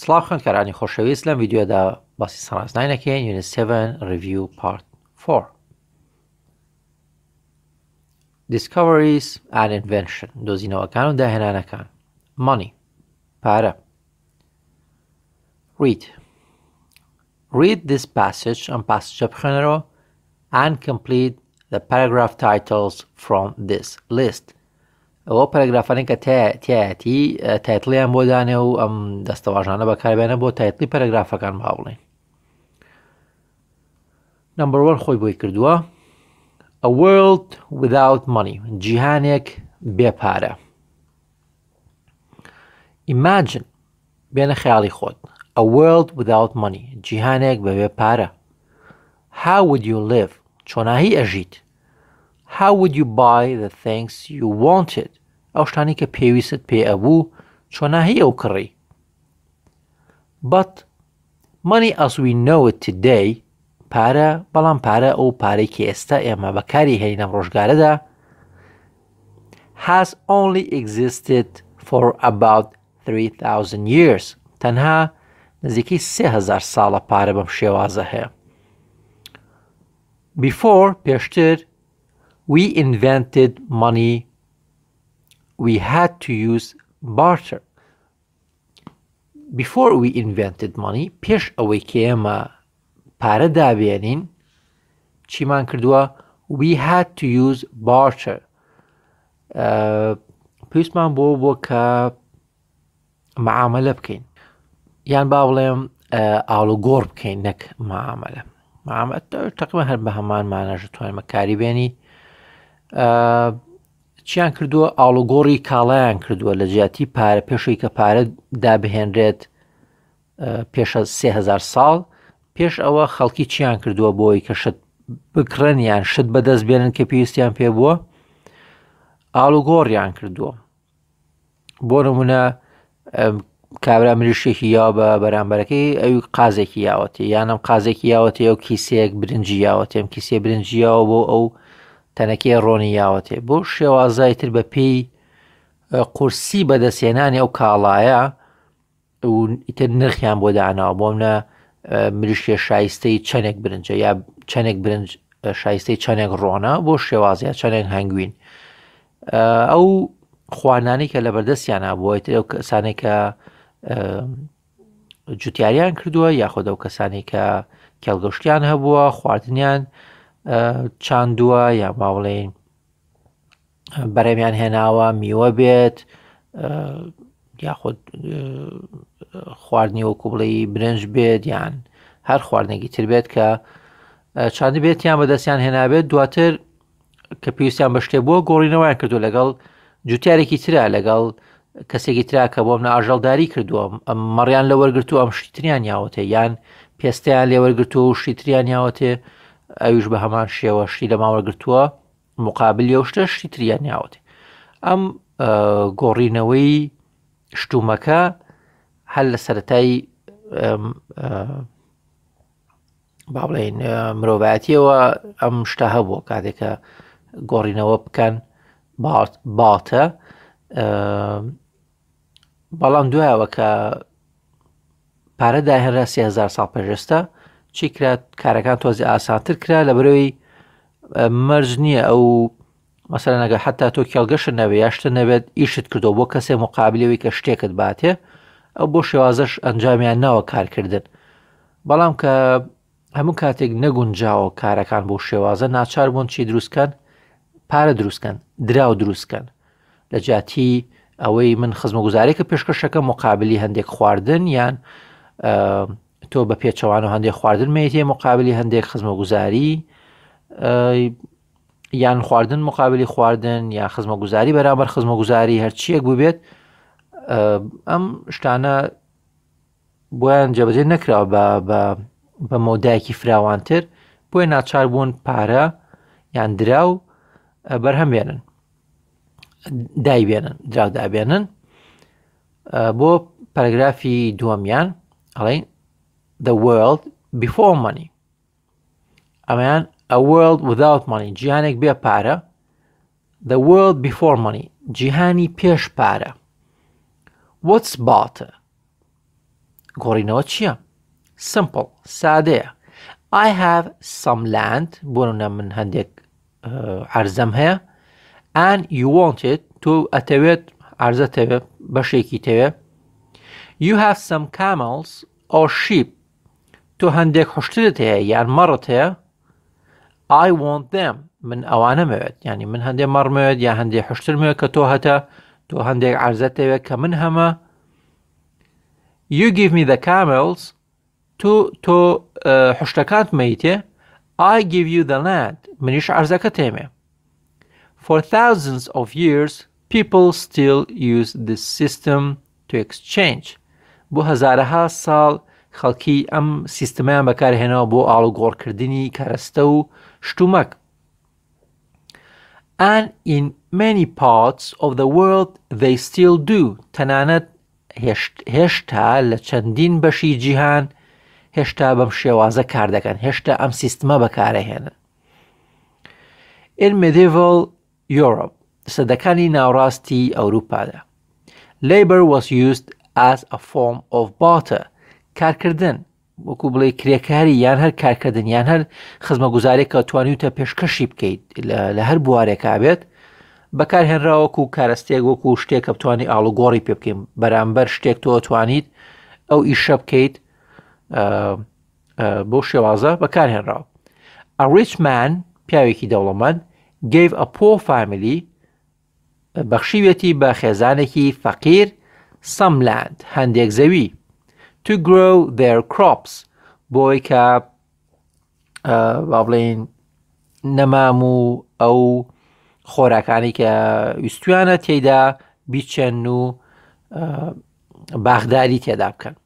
Slavkhan Karani Khoshevist lem videoda basis sanās Nainakian Unit 7 Review Part 4. Discoveries and Invention دۆزینەوەکان و داهێنانەکان Money پارە Read Read this passage and passage بخوێنەرەوە and complete the paragraph titles from this list ئەوە پەرەگرافانێک کە تایەتی تایتلیان بۆ دانێ و ئەم دەستەواژانە بەکاربێنە بۆ تایتلی پەرەگرافەکان با بڵێن خۆی بۆی کردووە A world without money جیهانێک بێپارە Imagine بێنە خیاڵی خۆت A world without money جیهانێک بەبێ پارە How would you live چۆناهی ئەژیت How would you buy the things you wanted ئەو شتانی کە پێویست پێ ئەبوو چۆناهی ئەو کڕی بەت مانی ئەسوینەوە تدەی پارە بەڵام پارە ئەو پارێکی ئێستا ئێمە بەکاری هەینە ڕۆژگارەدا has only existed for about 3000 years تەنها نزیکی 3000 ساڵە پارە بەم شێوازە هەیە before پێشتر we invented money we had to use barter. Before we invented money, پێش ئەوەی کە ئێمە پارە دابێنین چیمان کردووە we had to use barter. پێویستمان بۆ بۆ کە معاملە بکەین یان با بڵێم ئاڵ و گۆڕ بکەین نەک معاملە معامەت تەقمە هەر بە هەمان مانەژ توانمە کاری بێنی چیان کردووە ئاڵوگۆڕی کاڵیان کردووە لە جیاتی پارە پێشی کە پارە دابهێنرێت پێشە سهزار ساڵ پێش ئەوە خەڵکی چیان کردووە بۆی کە شت بکڕن یان شت بەدەست بێنن کە پێویستیان پێ بووە ئالوگۆڕیان کردووە بۆ نمونە کابرا مریشتێکی یا بە بەرامبەرەکەی ئەوی قازێکی یاوەتی یانم قازێکی یاوەتی ئەو کیسەیەک برنجی یاوەتیم کیسێ برنجیاوە بۆ ئەو تەنەکەی ڕۆنی یاوەتێ بۆ شێوازای تر بە پێی قورسی بەدەسێنانی ئەو کاڵایە ئیتر نرخیان بۆ داناوە بۆمە مریشکێ شایستەی چەنێک برنجە یا چەنێک برنج شایستەی چەنێک ڕۆنا بۆ شێوازیە چەنێک هەنگوین ئەو خوانانی کە لە بەردەستیانە بوویت ئەو کەسانێک کە جوتیاریان کردووە یاخۆ ئەو کەسانی کە کێڵگەشتیان هەبووە خواردنیان چاندووە یا باوڵێن بەرەمیان هێناوە میوە بێت یاخود خواردنی وەکو بڵی برنج بێت یان هەر خواردنێکی تر بێت کە چاندی بێت یان بەدەستیان هێنابێت دواتر کە پێویستیان بەشتێ بووە گۆڕینەوەیان کردو لەگەڵ جوتیارێکی تررا لەگەڵ کەسێکی تررا کە بۆم لە ئاژەڵداری کردووە مەڕیان لە وەرگرتو ئەم شتریان یاوەتێ یان پێستیان لێوەرگرتو و شیتریان یاوەتێ ئەویش بە هەمان شێوە شتی لە ماوەگرتووە مقابلی ئەو شتە شتی تریان یاوەێ ئەم گۆڕینەوەی شتومەکە هەل لە سەتایی با بڵێن مرۆڤەتیەوە ئەم شتا هەبوو کاتێکە گۆڕینەوە بکەن باتە بەڵام دوایەوە کە پارە داهێنرا 3هزار ساڵ پێشێستا چی کرا کارەکان تۆزی ئاسانتر کرا لە برەوەی مەرج نییە ئەو مەسەر نەگە حتا تۆ کێڵگەشت نەوێ یاشتە نەبێت ئیشت کردو بۆ کەسێ مقابلەوەی کە شتێکت باتێ ئەو بۆ شێوازەش ئەنجامیان ناوە کارکردن بەڵام کە هەموو کاتێک نەگونجاوە کارەکان بۆ شێوازە ناچار بوون چی دروستکەن پارە دروستکەن دراو دروستکەن لە جاتی ئەوەی من خزمە گوزارێکە پێشکەشەکە مقابلی هەندێک خواردن یان تۆ بە پێچەوان و هەندێک خواردن مێتیە مقابلی هەندێک خزمە گوزاری یان خواردن مقابلی خواردن یا خزمە گوزاری بەرامبەر خزمە گوزاری هەرچیەک ببێت ئەم شتانە بۆیان جەبجێ نەکراوە بە مۆدایکی فراوانتر بۆی ناچار بوون پارە یان دراو بەرهەمێنن دایبێنن دراو دابێنن بۆ پەرگرافی دووەمیان ئەڵین the world before money. I mean, a world without money. Cihane bir The world before money. Jihani پیش What's barter? Gorinochia. Simple. ساده. I have some land. بونو من هندیک And you want it to atevet arzateve تبه بشه You have some camels or sheep تۆ هەندێک خوشتت هەیە یان مەڕت هەیە ئای وۆندم من ئەوانەمەوێت ینی من هەندێک مەڕمەوێت یا هەندێک حشترمەوێت کە تۆ هەتە تۆ هەندێک ئارزەت دەوێت کە من هەمە you give me the camels تۆ تۆ حشتەکانت مەیتێ I give you the land منیش ئارزەکە تێمێ for thousands of years people still use this system to exchange بۆ هەزارەها ساڵ خەڵکی ئەم سیستمایان بەکارهێنەوە بۆ ئاڵوگۆڕکردنی کەرەستە و شتومەک and in many parts of the world they still do تەنانەت هێشتا لە چەندین بەشی جیهان هێشتا بەم شێوازە کار دەکەن هێشتا ئەم سیستمە بەکارەهێنن in medieval Europe سەدەکانی ناوڕاستی ئەوروپادا labor was used as a form of barter کارکردن وەکو بڵێ کرێکاری یان هەر کارکردن یان هەر خزمە گوزارێکە توانیوتە پێشکەشی بکەیت لە هەر بوارێکا بێت بەکارهێنراوەکو و کارستێک وەکو و شتێک کە بتوانانی ئاڵوگۆڕی پێ بکەین بەرامبەر شتێک تۆ توانیت ئەو ئیشە بکەیت بۆ شێوازە بەکارهێنراوە ئەڕیچمان پیاوێکی دەوڵەمەند گەیف ئە پۆ فامیلی بەخشیوێتی بە خێزانێکی فەقیر سەملاند هەندێک زەوی to grow their crops. Boyka, Bablin, uh, Namamu, O, Horakanika, Ustuana Teda, Bichenu, uh, Baghdadi Tedakan.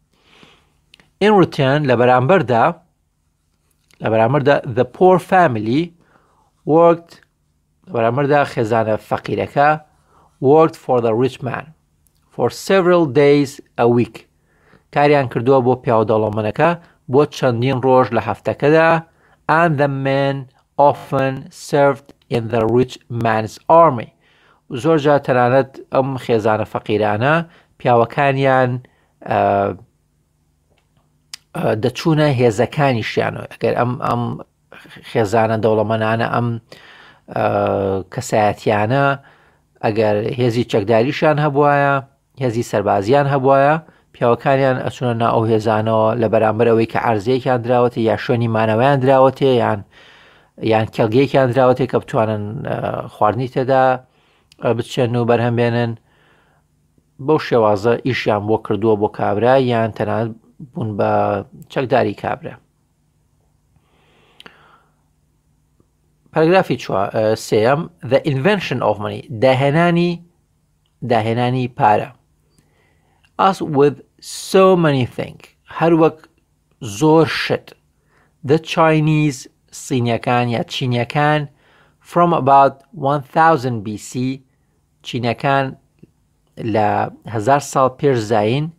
In return, Labaramberda, Labaramberda, the poor family worked, Labaramberda, Khazana Fakireka, worked for the rich man for several days a week. کاریان کردووە بۆ پیاودەڵەمەنەکە بۆ چەندین ڕۆژ لە هەفتەکەدا ئەن the men often served in the rich man's army زۆر جا تەنانەت ئەم خێزانە فەقیرانە پیاوەکانیان دەچوونە هێزەکانی شیانەوە ئەگەر ئەم ئەم خێزانە دەوڵەمەنانە ئەم کەسایەتیانە ئەگەر هێزی چەکداریشان هەبواە هێزی سربازیان هەبواە پیاوەکانیان ئەچونە ناو ئەو هێزانەوە لە بەرامبەر ئەوەی کە ئارزەیەکیان دراوەتی یا شوێنی مانەوەیان دراوەتێ یان یان کەلگەیەکیان دراوەتێ کە بتوانن خواردنی تێدا بچێن و بەرهەم بێنن بەو شێوازە ئیشیان بۆ کردووە بۆ کابرا یان تەنات بوون بە چەکداری کابرا پەرگرافی چوە سم the invention of money داهێنانی داهێنانی پارە As with so many things. Haruak zor shit. The Chinese Sinyakan ya Chinyakan from about 1000 BC. Chinyakan la Hazar Sal Pirzain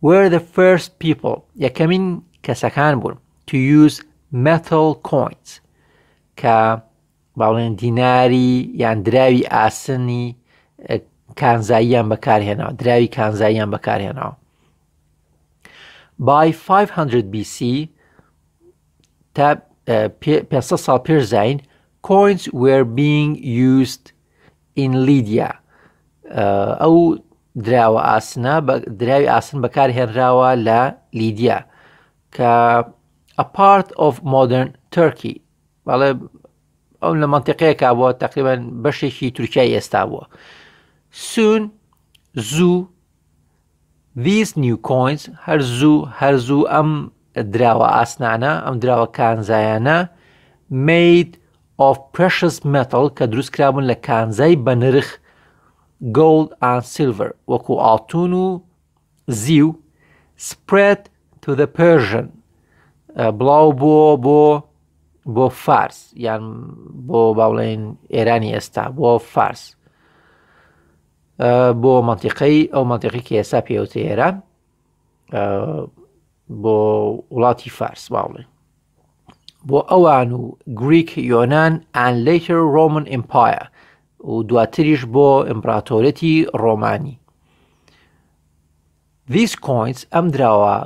were the first people, Yakamin Kasakanbun, to use metal coins. Ka Baulin Dinari, Yandrevi Asani, uh, کانزاییان بەکارهێناوە دراوی کانزاییان بەکارهێناوە بای 500 BC تا 500 سال پێش زین coins were being used in Lydia ئەو دراوە ئاسنا دراوی ئاسن بەکارهێنراوە لە لیدیا کە a part of modern Turkey بەڵێ ئەو لە منطقەیە کا بووە تقریبان بەشێکی تورکیا ئێستا بووە soon زوو these new coins هەر زوو هەر زوو ئەم دراوە ئاسنانە ئەم دراوە کانزایانە made of precious metal کە دروستکرابوون لە کانزای بە نرخ gold and silver وەکو ئاتون و زیو spread to the Persian بڵاو بۆ بۆ بۆ فارس یان بۆ باڵێن ئێرانی ئێستا بۆ فارس بۆ منتیقەی ئەو منتیقی کە ئێستا پێوت ئێران بۆ وڵاتی فارس باڵێ بۆ ئەوان و گریک یۆناان ئەن لیتر ڕۆمن ئیمپایە و دواتریش بۆ ئیمپراتۆرەتی ڕۆمانی These coins ئەم درراوە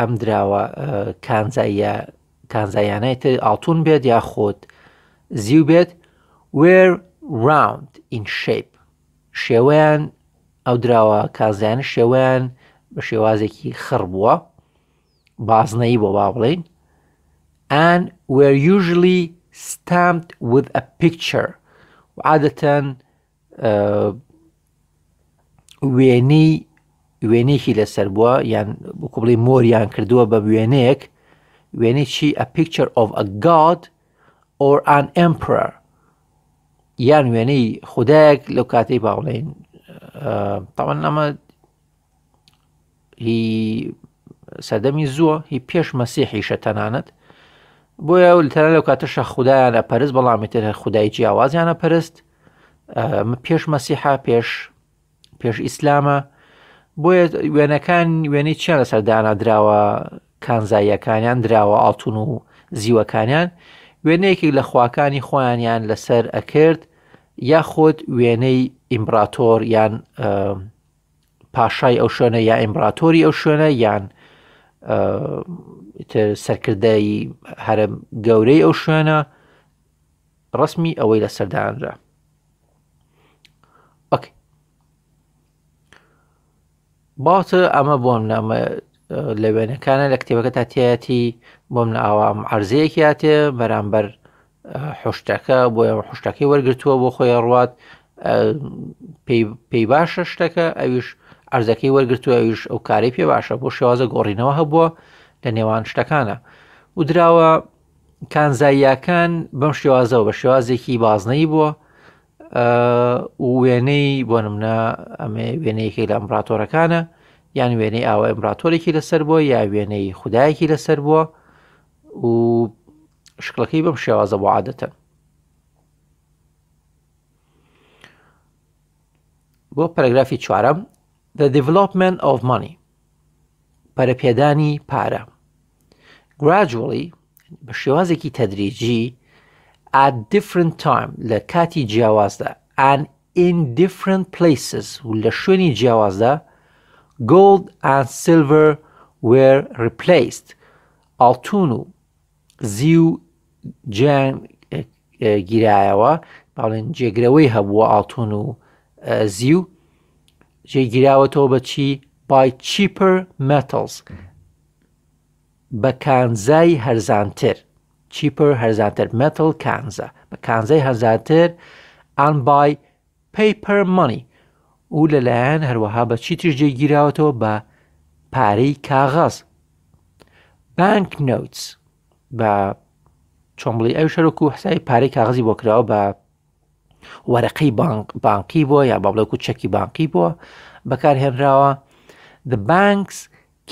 ئەم درراوە کانزایە کانزایانێت ئاتون بێت یا خۆت زیو بێت where round in shape شێوەیان ئەو درراوە کازیان شێوەیان بە شێوازێکی خڕ بووە بازنەی بۆ با بڵین and were usually stamped with a picture عادەتەن وێنی وێنێکی لەسەر بووە یان بکوڵی مۆریان کردووە بە وێنەیەک وێنێکی a picture of a god or an emperor یان وێنەی خوددایك لەو کاتەی باوڵێن تاوان ئەمە هی سەدەمی زووە هی پێش مەسیحیشە تەنانەت بۆیە لەتەنە لەو کاتەشە خوددایانە پەرست بەڵامی تر خدای جیاوازیانە پەرست پێش مەسیحا پێش پێش ئیسلامە بۆیە وێنەکان وێنەی چیان لەسەردانا درراوە کانزاییەکانیان درراوە ئاڵتون و زیوەکانیان وێنەیەکی لە خواکانی خۆیانیان لەسەر ئەکرد یاخود وێنەی ئیمبراتۆر یان پاشای ئەو شوێنە یا ئیمبراتۆری ئەو شوێنە یان سەرکردایی هەرم گەورەی ئەو شوێنە ڕسمی ئەوەی لە سەردانرا باتە ئەمە بۆم نامە لە وێنەکانە لە کتێبەکە تاتیەتی بۆم لە ئاوام عرزەیەکی هاتێ بەرامبەر حشتەکە بۆ حشتەکەی وەرگتووە بۆ خۆی ڕات پێی باشە شتەکە ئەویش ئەرزەکەی وەرگتووە ئەویش ئەو کاری پێ باشە بۆ شێوازە گۆڕینەوە هەبووە لە نێوان شتەکانە و درراوە کانزاییەکان بەم شێوازەوە بە شێوازێکی بازنەی بووە وێنەی بۆ نمە ئەمێ وێنەیەکی لە ئەمپراتۆرەکانە یان وێنەی ئاوە ئەمپراتۆرێکی لەسەر بووە یا وێنەی خدایەکی لەسەر بووە و شکلەکەی بەم شێوازە بۆ عادەتە بۆ پەرگرافی چوارم The development of money پەرەپێدانی پارە gradually بە شێوازێکی تەدریجی at different time لە کاتی جیاوازدا and in different places و لە شوێنی جیاوازدا gold and silver were replaced. Altunu, Ziu, Jan, Girayawa, eh, eh, Balin Jagraweha, Altunu, eh, Ziu, toba chi by cheaper metals. Bakanzai Herzantir, cheaper Herzantir metal, Kanza, Bakanzai Herzantir, and by paper money. و لەلایەن هەروەها بە چی ترژێ گیراوەتەوە بە پارەی کاغاز بانک نوت بە چۆمڵی ئەو شەرک و حسای پارەی کاغزی بۆ کراوە بە وەرەقەی بانکی بووە یا باڵێک و چەکی بانکی بووە بەکارهێنراوە the banks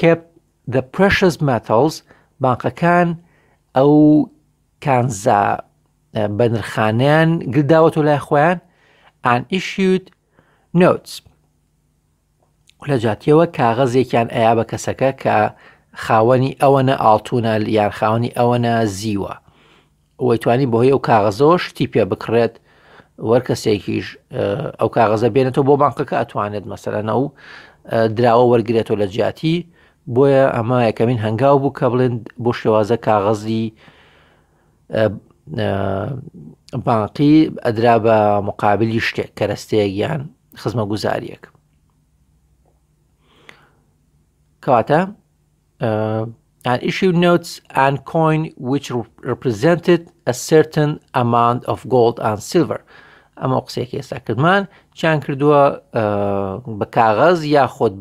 kept the precious metals بانقەکان ئەو کانزا بەنرخانیان گرداوەتۆ لای خۆیان an issued نوتس لە جاتیەوە کاغەزێکیان ئایا بە کەسەکە کە خاوەنی ئەوەنە ئاڵتونە یان خاوەنی ئەوەنە زیوە وەیتوانی بۆهی ئەو کاغەزەوە شتی پێ بکڕێت وەرکەسێکیش ئەو کاغەزە بێنێتەوە بۆ بانکەکە ئەتوانێت مەسەرەن ئەو دراوە وەرگێتەوە لە جیاتی بۆیە ئەمە یەکەمین هەنگاو بوو کە بڵێن بۆ شێوازە کاغەزی بانقی ئەدرا بە مقابلی شتێک کەرەستەیەک یان خزمە گوزاریەک کاتە and issued notes and coin which represented a certain amount of gold and silver ئەمە قسێکی ئێستا کردمان چیان کردووە بە کاغەز یاخۆت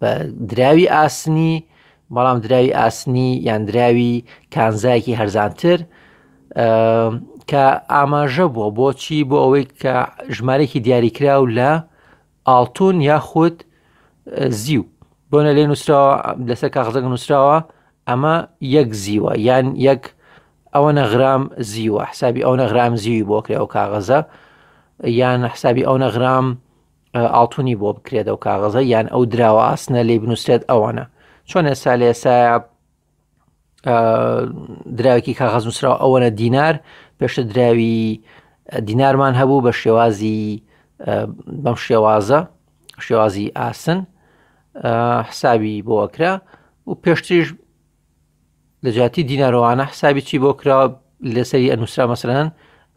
بە دراوی ئاسنی بەڵام دراوی ئاسنی یان دراوی کانزایکی هەرزانتر کە ئاماژە بووە بۆچی بۆ ئەوەی کە ژمارەێکی دیاریکراو لە ئاڵتون یاخود زیو بۆنە لێ نووسراوە لەسەر کاغزەک نووسراوە ئەمە یەک زیوە یان یەک ئەوە نەغرام زیوە حسابی ئەو نەغرام زیوی بۆ کرێ ئەو کاغەزە یان حسابی ئەو نەغرام ئاڵتونی بۆ بکرێت ئەو کاغزە یان ئەو دراوە ئاسنە لێ بنووسێت ئەوانە چۆن ئێسا لێسا دراوێکی کاغەز نووسراوە ئەوەنە دینار پێشتە دراوی دینارمان هەبوو بە شێوازی بەم شێوازە شێوازی ئاسن حسابی بۆ ئەکرا و پێشتریش لە جااتی دینارۆوانە حسابی چی بۆ کرا لەسەری ئەنووسرا مەسرەن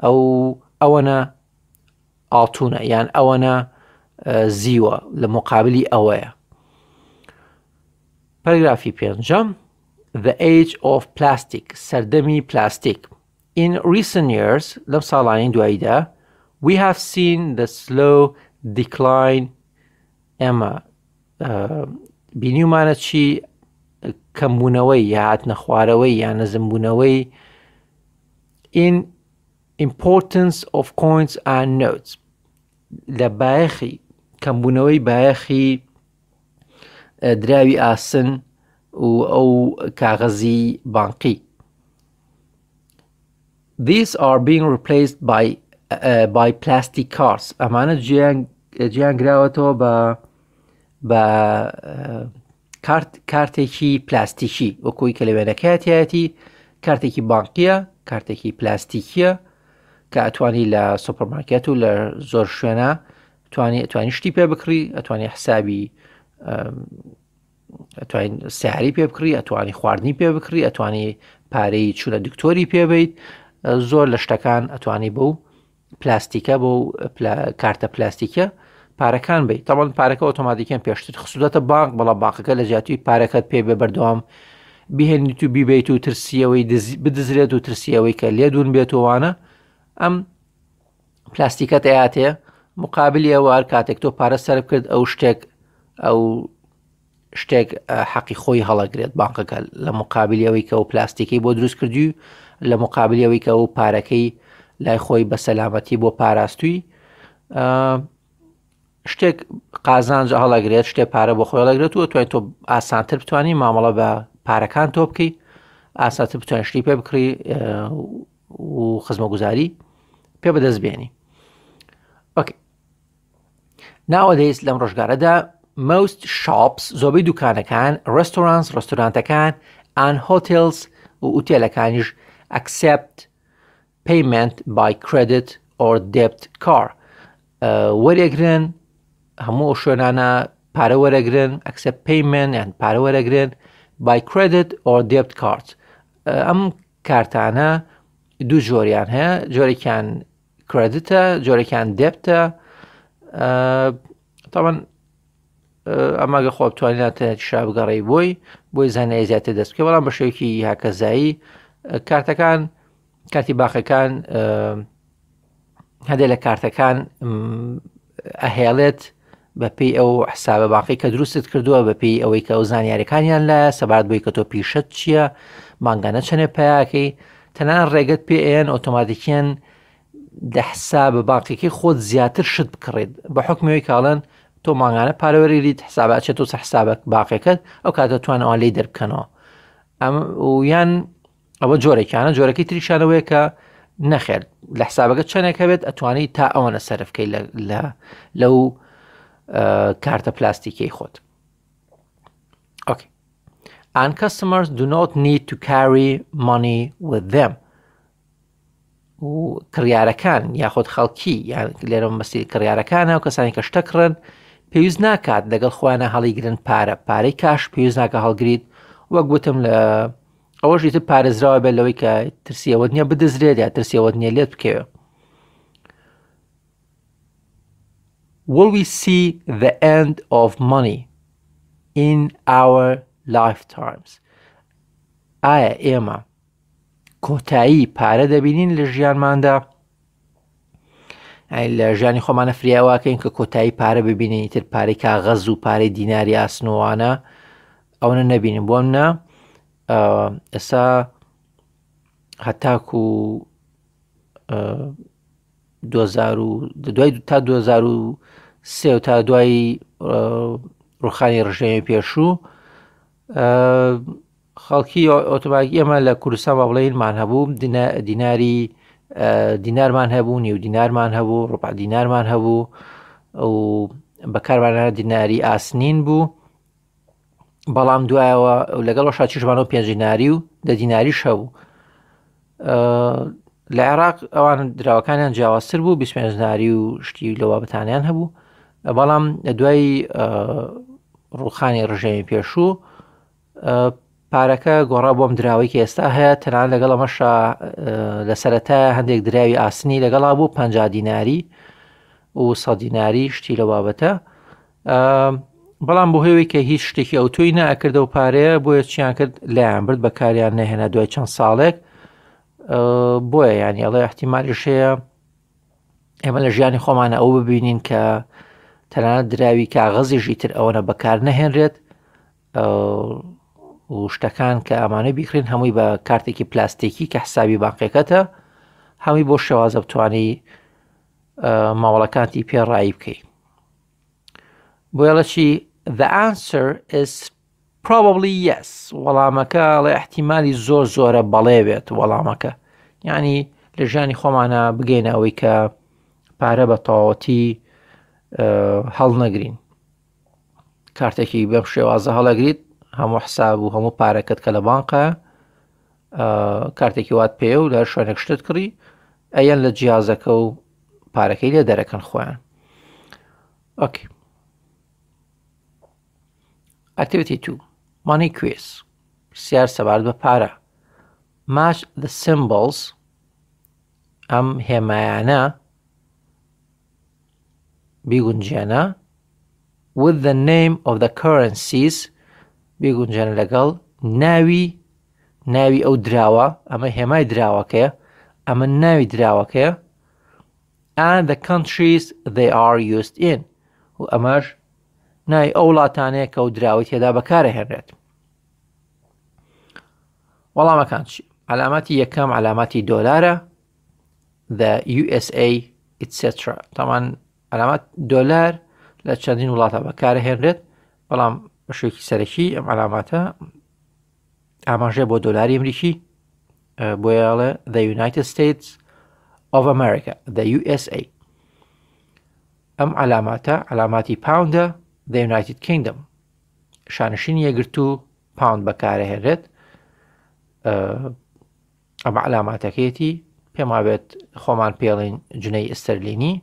ئەو ئەوەنە ئاڵتونە یان ئەوەنە زیوە لە مقابلی ئەوەیە پەرگرافی پێنجەم the age of plastic سەردەمی پلاستیک In recent years, Lamsala in Duaida, we have seen the slow decline ئێمە بینیومانە چی کەمبوونەوەی یا هات نەخوارەوەی یا نەزمبوونەوەی in importance of coins and notes لە بایەخی کەمبوونەوەی بایەخی دراوی ئاسن و ئەو کاغەزی بانقی these are being replaced by uh, by plastic cars ئەمانە گیان گراوەتەوە بە بە uh, کارتێکی پلاستیکی وەکوی کە لەوێنەکەاتیەتی کارتێکی بانقیە کارتێکی پلاستیکیە کە ئەتوانی لە سوپەرمارکێت و لە زۆر شوێنە توانی شتی پێ بکڕی ئەتوانی حسابی ئەتوانین سیاری پێ بکڕی ئەتوانی خواردنی پێ بکڕی ئەتوانی پارەی چوونە دکتۆری پێبیت زۆر لە شتەکان ئەتوانی بە و پلاستیکە بۆ کارتە پلاستیکە پارەکان بیت تەڵەن پارەکە ئۆتۆماتیکیان پێشتر خسوودەتە بانک بەڵە باقەکە لە زیاتوی پارەکەت پێ بە بەردەوام بهێنی تو بیبیت و ترسیەوەی بدزرێت و ترسیەوەی کە لێ دوون بێتوانە ئەم پلاستیکەت ئااتەیە مقابلی ئەوە هەر کاتێک تۆ پارە سەرب کرد ئەو شتێک ئەو شتێک حەقی خۆی هەڵەگرێت بانکەکە لە مقابلیەوەی کە و پلاستیکی بۆ دروست کردی لە مقابلیەوەی کە و پارەکەی لای خۆی بە سەلامەتی بۆ پاراستووی شتێک قازانج هەڵەگرێت شتێک پارە بۆ خۆی هەڵەگرێت و توانین تۆ ئاسانتر بتانی مامەڵە بە پارەکان تۆ بکەی ئاساتر بتوان شتی پێ بکڕی و خزمە گوزاری پێ بەدەست بێنی ناوە دەیست لەم ڕۆژگارەدا most shops zobi dükkaneken, restaurants, restauranteken, and hotels و اوتيلكانج accept payment by credit or debit card. ورقرن همو شنانا para ورقرن accept payment and para ورقرن by credit or debit card. ام كارتانا دو جوريان ها جوري كان كريديتا جوري طبعا ئەماگە خۆ بتوانێتە شابگەڕی بۆی بۆی زانای زیاتر دەستکە بەڵام بەشێکی هاکەزایی کارتەکان کاتی باخەکان هەدە لە کارتەکان ئەهێڵێت بە پێی ئەو حسابە باقی کە دروستت کردووە بە پێی ئەوەی کە ئەو زانیاریەکانیان لایە سەبات بۆی کە تۆ پیشت چییە ماگانە چنێ پیاکەی تەنان ڕێگەت پێیان ئۆتۆماتیکیان دەحسا بە باقیەکەی خۆت زیاتر شت بکڕێت بە حکمەوەی کاڵەن تۆ ماگانە پارەوەریت حسابات تۆ حسابك باقیەکەت ئەو کاتە توانەوە لی دەربکەنەوە ئەم یان ئەوە جۆرەێکیانە جۆرەکەی تریشانەوەی کە نەخێر لە حسابەکە چەندێکە بێت ئەتوانی تا ئەوەنە سەرفکەی لەو کارتە پلاستیکی خۆت ئۆکە and customers do not need to carry money with them و کڕیارەکان یاخۆت خەڵکی یان لێرە مەسی کڕیارەکانە و کەسانی کە شتەکڕن پێویست ناکات لەگەڵ خوانە هەڵیگرن پارە پارەی کاش پێویست ناکە هەڵگریت وەک گوتم لە ئەوەژی تر پارێزراوە بێت لەوەی کە ترسیەوە نییە بدەزرێت یا ترسیەوە نیە لێت بکەوە will we see the end of money in our lifetimes ئایا ئێمە کۆتایی پارە دەبینین لە ژیانماندا لە ژانی خۆمانە فریاواکەین کە کۆتایی پارە ببینین تر پارەی کاغەز و پارەی دیناری ئاسنوانە ئەوە نەبینین بۆم نە ئێستا هەتاکو دوای تا 2023 تا دوای ڕوخانی ڕژێمی پێشوو خەڵکی ئۆتۆماگی ئەمە لە کوردستان بە بڵێنمان هەبوو دیناری دینارمان هەبوو نیو دینارمان هەبوو ڕوپا دینارمان هەبوو ئەو بەکاربانە دیناری ئاسنین بوو بەڵام دوایەوە لەگەڵ ڕۆژ چشمانەوە پێنجیناری و دە دیناری شەبوو لە عێراق ئەوان دراوەکانیان جیاوازتر بوو بیسپێنجناری و شتی لەوابتانیان هەبوو بەڵام دوای ڕوخانی ڕژێمی پێشوو پارەکە گۆڕا بۆم دراوی کە ئێستا هەیە تەنان لەگەڵ ئەمەش لە سەرەتا هەندێک دراوی ئاسنی لەگەڵا بوو پ دیناری و سەدیناری شتی لە بابەتە بەڵام بۆ هێوی کە هیچ شتێکی ئەو توی نەکردە و پارەیە بۆیە چیان کرد لایان برد بەکاریان نەهێنا دوای چەند ساڵێک بۆیە ینی ئەڵێ احتیمالیشەیە ئێمە لە ژیانی خۆمانە ئەو ببینین کە تەنانە دراوی کاغەزیژی تر ئەوەنە بەکار نەهێنرێت و شتەکان کە ئەمانە بیکرێن هەمووی بە کارتێکی پلاستێکی کە حسابی باقیەکەتە هەمووی بۆ شێوازە بتانی ماوەڵەکانی پێڕایی بکەیت بۆڵەشی the answer is probably yes وەڵامەکە لە احتیممالی زۆر زۆرە بەڵێ بێت وەڵامەکە ینی لە ژانی خۆمانە بگەینە ئەوەی کە پارە بە تەواوەتی هەڵ نەگرین کارتێکی بەم شێوازە هەڵەگریت هەموو حساب و هەموو پارەکەت کە لە بانقە کارتێکی وات پێ و لە شوێنێک شتت کڕی ئەیەن لە جیازەکە و پارەکەی لێ دەرەکەن خۆیان ئەتیویتی تو money quiz سیار سەبارەت بە پارە ماش the symbols ئەم هێمایانە بیگونجێنە with the name of the currencies بێگونجانە لەگەڵ ناوی ناوی ئەو دراوە ئەمە هێمای دراوەکەیە ئەمە ناوی دراوەکەیە and the countries they are used in و ئەمەش نای ئەو وڵاتانەیە کە و دراوی تێدا بەکارەهێنرێت وەڵامەکان چی علاماتی یەکەم علاماتی دۆلارە the USA etc تامان علامات دۆلار لە چەندین وڵاتە بەکارەهێنرێت بەڵام شوێکی سەرەکی ئەم علاماتە ئاماژێ بۆ دۆلاری ئەمریکی بۆیاڵە the United States of America the USA ئەم علاماتە علاماتی پاوندە the United Kingdom شانشین یەگرت و پاوند بەکارەهێنرێت ئەمە علاماتەکەیەتی پێمابێت خۆمان پێڵین جنەی ئستەرلینی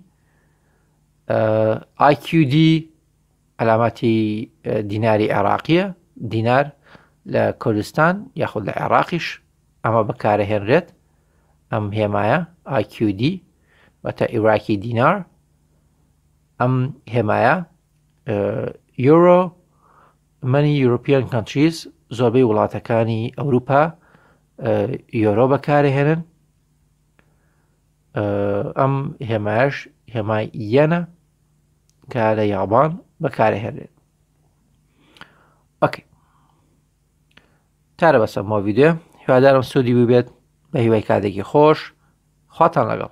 IQD علاماتی اه، دیناری عێراقیە دینار لە کوردستان یاخود لە عێراقیش ئەمە بەکارە هێنرێت ئەم هێمایە IQD بەتە عێراکی دینار ئەم هێمایە اه، یورۆ منی یورپیان کانتریز زۆربەی وڵاتەکانی ئەوروپا اه، یۆرۆ بەکارهێنن ئەم هێماش هێمای یەنە کە لە یابان بەکارهێنێت ئۆکە تارە بەسەر مۆڤیددیو هیوادارم سوودی ببێت بە هیوای کاتێکی خۆش خواتان لەگەڵ